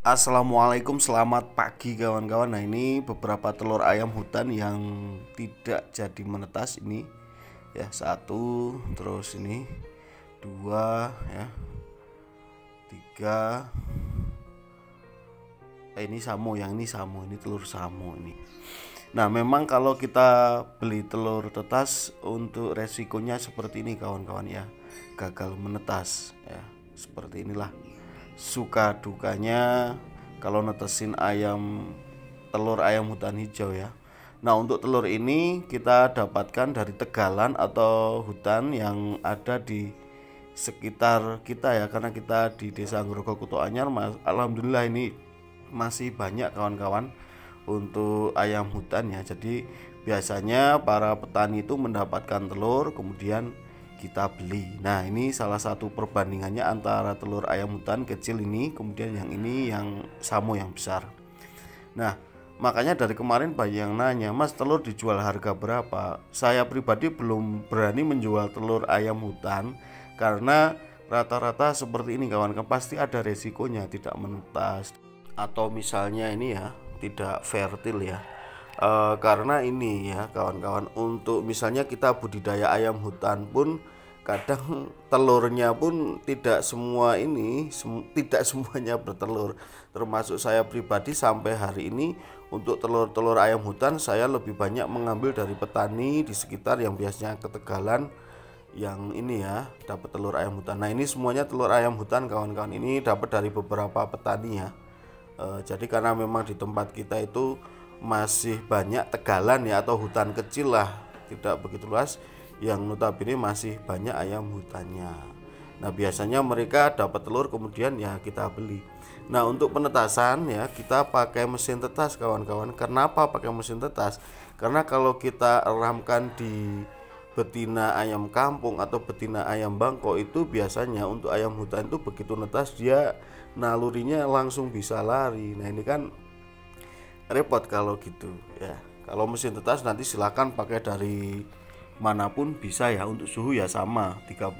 Assalamualaikum, selamat pagi kawan-kawan. Nah, ini beberapa telur ayam hutan yang tidak jadi menetas ini. Ya, satu, terus ini dua, ya, tiga. Eh, ini samo, yang ini samo, ini telur samo ini. Nah, memang kalau kita beli telur tetas untuk resikonya seperti ini kawan-kawan ya, gagal menetas ya, seperti inilah suka dukanya kalau netesin ayam telur ayam hutan hijau ya. Nah, untuk telur ini kita dapatkan dari tegalan atau hutan yang ada di sekitar kita ya karena kita di Desa Anggorogo Kuto Anyar alhamdulillah ini masih banyak kawan-kawan untuk ayam hutan ya. Jadi biasanya para petani itu mendapatkan telur kemudian kita beli. Nah, ini salah satu perbandingannya antara telur ayam hutan kecil ini kemudian yang ini yang samo yang besar. Nah, makanya dari kemarin banyak yang nanya, "Mas, telur dijual harga berapa?" Saya pribadi belum berani menjual telur ayam hutan karena rata-rata seperti ini kawan kawan pasti ada resikonya tidak menetas atau misalnya ini ya tidak fertil ya e, karena ini ya kawan-kawan untuk misalnya kita budidaya ayam hutan pun kadang telurnya pun tidak semua ini sem tidak semuanya bertelur termasuk saya pribadi sampai hari ini untuk telur-telur ayam hutan saya lebih banyak mengambil dari petani di sekitar yang biasanya ketegalan yang ini ya dapat telur ayam hutan nah ini semuanya telur ayam hutan kawan-kawan ini dapat dari beberapa petani ya e, jadi karena memang di tempat kita itu masih banyak tegalan ya atau hutan kecil lah tidak begitu luas yang notabene masih banyak ayam hutannya nah biasanya mereka dapat telur kemudian ya kita beli nah untuk penetasan ya kita pakai mesin tetas kawan-kawan kenapa pakai mesin tetas karena kalau kita eramkan di betina ayam kampung atau betina ayam bangkok itu biasanya untuk ayam hutan itu begitu netas dia nalurinya langsung bisa lari nah ini kan repot kalau gitu ya kalau mesin tetas nanti silakan pakai dari manapun bisa ya untuk suhu ya sama 38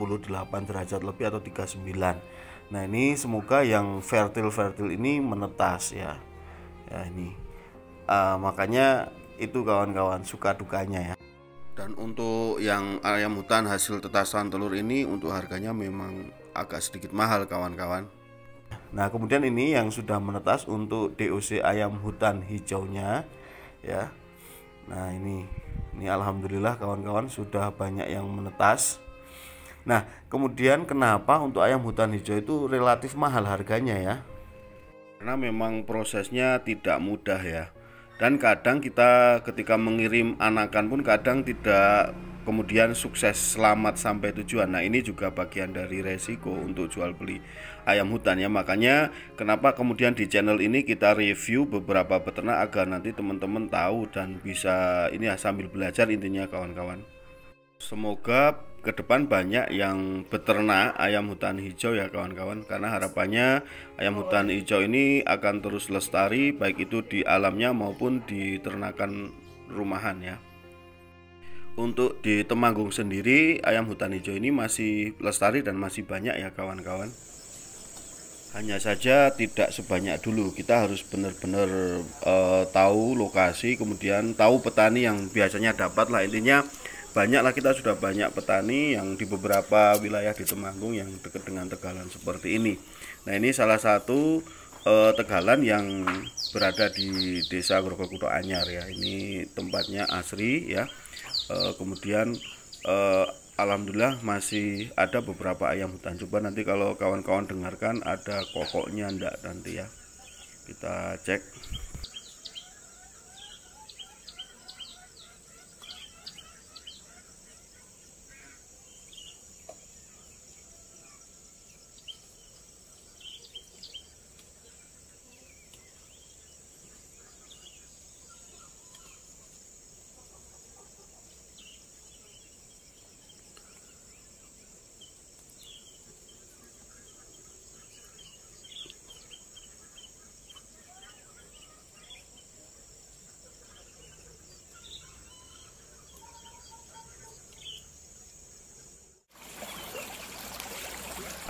derajat lebih atau 39 nah ini semoga yang fertil fertil ini menetas ya ya ini uh, makanya itu kawan-kawan suka dukanya ya dan untuk yang ayam hutan hasil tetasan telur ini untuk harganya memang agak sedikit mahal kawan-kawan Nah, kemudian ini yang sudah menetas untuk DOC ayam hutan hijaunya ya. Nah, ini ini alhamdulillah kawan-kawan sudah banyak yang menetas. Nah, kemudian kenapa untuk ayam hutan hijau itu relatif mahal harganya ya? Karena memang prosesnya tidak mudah ya. Dan kadang kita ketika mengirim anakan pun kadang tidak kemudian sukses selamat sampai tujuan. Nah, ini juga bagian dari resiko untuk jual beli ayam hutan ya. Makanya kenapa kemudian di channel ini kita review beberapa peternak agar nanti teman-teman tahu dan bisa ini ya sambil belajar intinya kawan-kawan. Semoga ke depan banyak yang beternak ayam hutan hijau ya kawan-kawan karena harapannya ayam hutan hijau ini akan terus lestari baik itu di alamnya maupun di ternakan rumahan ya untuk di Temanggung sendiri ayam hutan hijau ini masih lestari dan masih banyak ya kawan-kawan hanya saja tidak sebanyak dulu kita harus benar-benar e, tahu lokasi kemudian tahu petani yang biasanya dapat lah intinya banyaklah kita sudah banyak petani yang di beberapa wilayah di Temanggung yang dekat dengan Tegalan seperti ini nah ini salah satu e, Tegalan yang berada di desa Grogokuto Anyar ya ini tempatnya asri ya Eh, kemudian uh, alhamdulillah masih ada beberapa ayam hutan coba nanti kalau kawan-kawan dengarkan ada kokoknya ndak nanti ya kita cek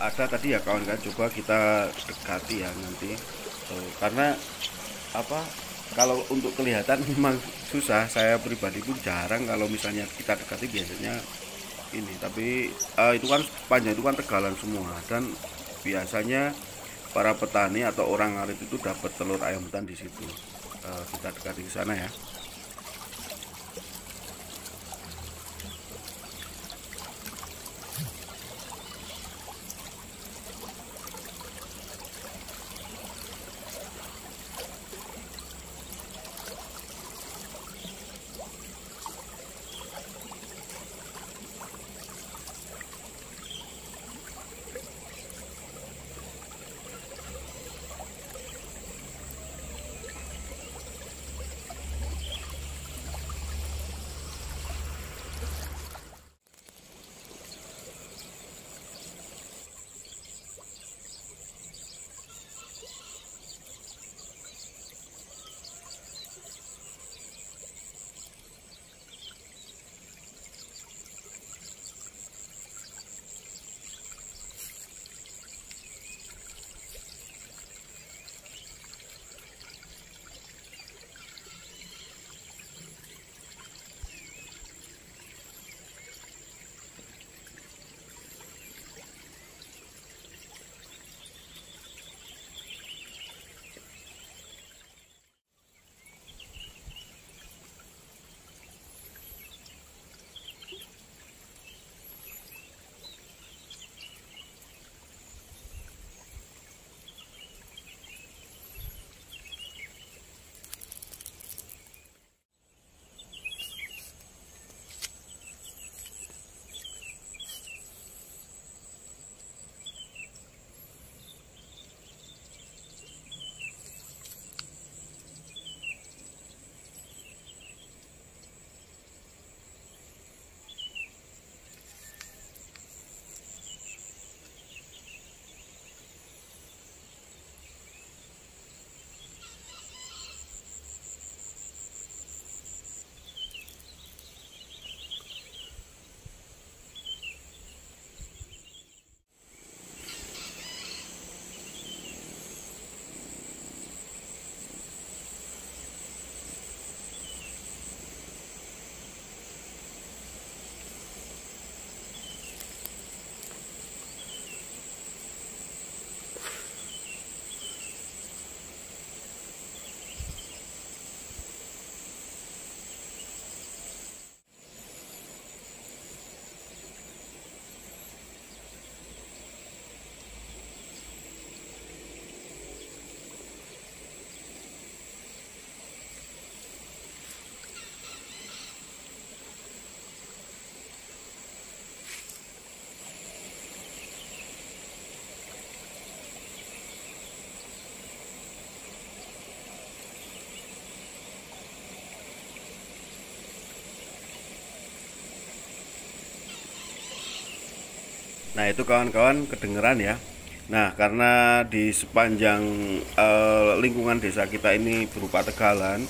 ada tadi ya kawan kan coba kita dekati ya nanti so, karena apa kalau untuk kelihatan memang susah saya pribadi pun jarang kalau misalnya kita dekati biasanya ini tapi uh, itu kan panjang itu kan tegalan semua dan biasanya para petani atau orang arit itu dapat telur ayam hutan di situ uh, kita dekati ke sana ya Nah itu kawan-kawan kedengeran ya. Nah karena di sepanjang eh, lingkungan desa kita ini berupa tegalan,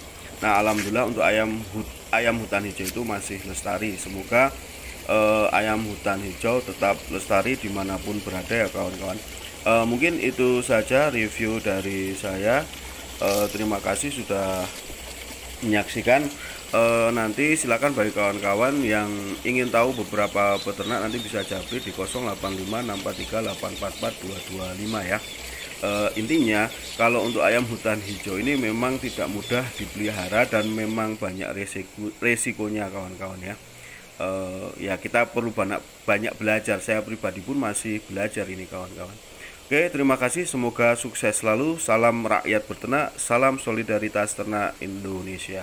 nah alhamdulillah untuk ayam hut, ayam hutan hijau itu masih lestari. Semoga eh, ayam hutan hijau tetap lestari dimanapun berada ya kawan-kawan. Eh, mungkin itu saja review dari saya. Eh, terima kasih sudah menyaksikan e, nanti silakan bagi kawan-kawan yang ingin tahu beberapa peternak nanti bisa japri di 085643844225 ya e, intinya kalau untuk ayam hutan hijau ini memang tidak mudah dipelihara dan memang banyak resiko resikonya kawan-kawan ya e, ya kita perlu banyak banyak belajar saya pribadi pun masih belajar ini kawan-kawan Oke, terima kasih. Semoga sukses selalu. Salam rakyat bertenak salam solidaritas ternak Indonesia.